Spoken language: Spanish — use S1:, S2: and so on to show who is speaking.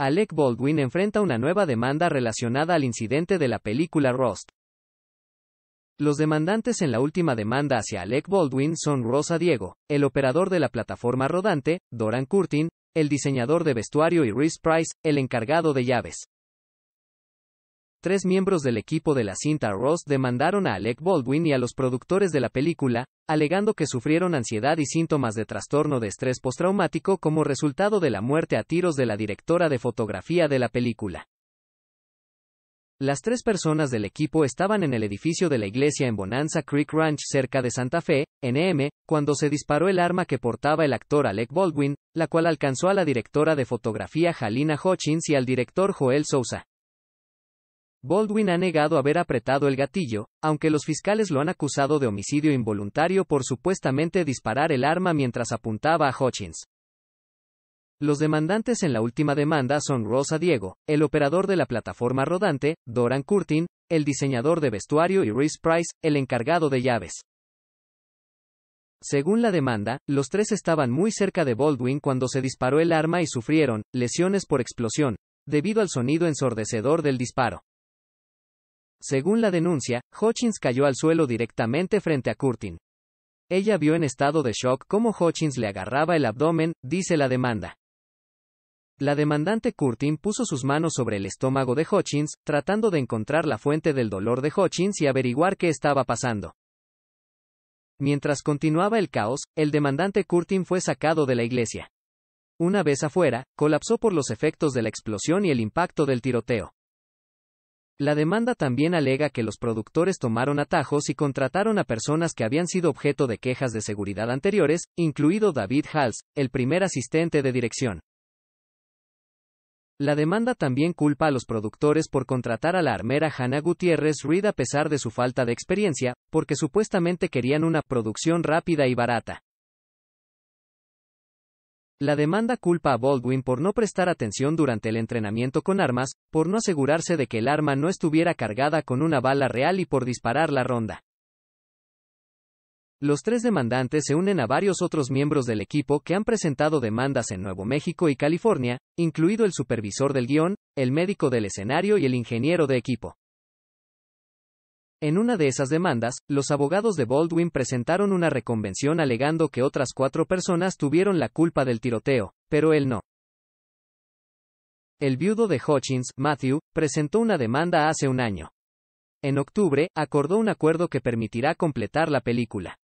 S1: Alec Baldwin enfrenta una nueva demanda relacionada al incidente de la película Rust. Los demandantes en la última demanda hacia Alec Baldwin son Rosa Diego, el operador de la plataforma rodante, Doran Curtin, el diseñador de vestuario y Rhys Price, el encargado de llaves tres miembros del equipo de la cinta Ross demandaron a Alec Baldwin y a los productores de la película, alegando que sufrieron ansiedad y síntomas de trastorno de estrés postraumático como resultado de la muerte a tiros de la directora de fotografía de la película. Las tres personas del equipo estaban en el edificio de la iglesia en Bonanza Creek Ranch cerca de Santa Fe, NM, cuando se disparó el arma que portaba el actor Alec Baldwin, la cual alcanzó a la directora de fotografía Jalina Hutchins y al director Joel Sousa. Baldwin ha negado haber apretado el gatillo, aunque los fiscales lo han acusado de homicidio involuntario por supuestamente disparar el arma mientras apuntaba a Hutchins. Los demandantes en la última demanda son Rosa Diego, el operador de la plataforma rodante, Doran Curtin, el diseñador de vestuario y Reese Price, el encargado de llaves. Según la demanda, los tres estaban muy cerca de Baldwin cuando se disparó el arma y sufrieron lesiones por explosión, debido al sonido ensordecedor del disparo. Según la denuncia, Hutchins cayó al suelo directamente frente a Curtin. Ella vio en estado de shock cómo Hutchins le agarraba el abdomen, dice la demanda. La demandante Curtin puso sus manos sobre el estómago de Hutchins, tratando de encontrar la fuente del dolor de Hutchins y averiguar qué estaba pasando. Mientras continuaba el caos, el demandante Curtin fue sacado de la iglesia. Una vez afuera, colapsó por los efectos de la explosión y el impacto del tiroteo. La demanda también alega que los productores tomaron atajos y contrataron a personas que habían sido objeto de quejas de seguridad anteriores, incluido David Hals, el primer asistente de dirección. La demanda también culpa a los productores por contratar a la armera Hannah Gutiérrez Reed a pesar de su falta de experiencia, porque supuestamente querían una producción rápida y barata. La demanda culpa a Baldwin por no prestar atención durante el entrenamiento con armas, por no asegurarse de que el arma no estuviera cargada con una bala real y por disparar la ronda. Los tres demandantes se unen a varios otros miembros del equipo que han presentado demandas en Nuevo México y California, incluido el supervisor del guión, el médico del escenario y el ingeniero de equipo. En una de esas demandas, los abogados de Baldwin presentaron una reconvención alegando que otras cuatro personas tuvieron la culpa del tiroteo, pero él no. El viudo de Hutchins, Matthew, presentó una demanda hace un año. En octubre, acordó un acuerdo que permitirá completar la película.